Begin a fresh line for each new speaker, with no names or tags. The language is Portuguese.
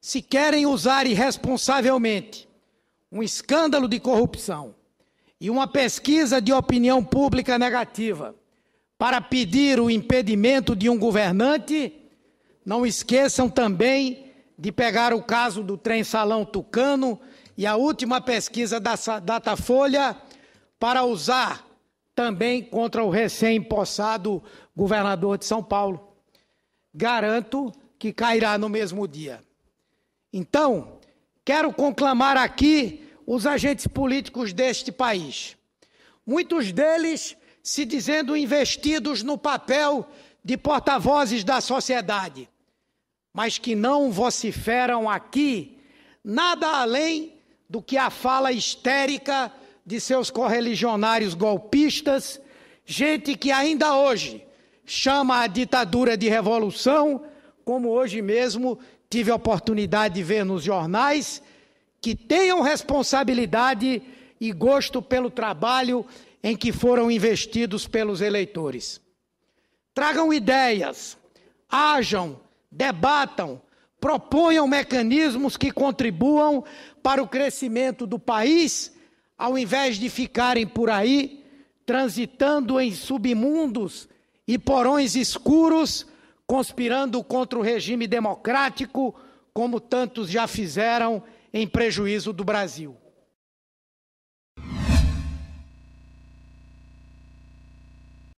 se querem usar irresponsavelmente um escândalo de corrupção e uma pesquisa de opinião pública negativa para pedir o impedimento de um governante, não esqueçam também de pegar o caso do trem Salão Tucano e a última pesquisa da Datafolha para usar também contra o recém possado governador de São Paulo. Garanto que cairá no mesmo dia. Então, quero conclamar aqui os agentes políticos deste país. Muitos deles se dizendo investidos no papel de porta-vozes da sociedade, mas que não vociferam aqui nada além do que a fala histérica de seus correligionários golpistas, gente que ainda hoje chama a ditadura de revolução, como hoje mesmo tive a oportunidade de ver nos jornais, que tenham responsabilidade e gosto pelo trabalho em que foram investidos pelos eleitores. Tragam ideias, hajam, debatam, proponham mecanismos que contribuam para o crescimento do país, ao invés de ficarem por aí transitando em submundos e porões escuros conspirando contra o regime democrático, como tantos já fizeram em prejuízo do Brasil.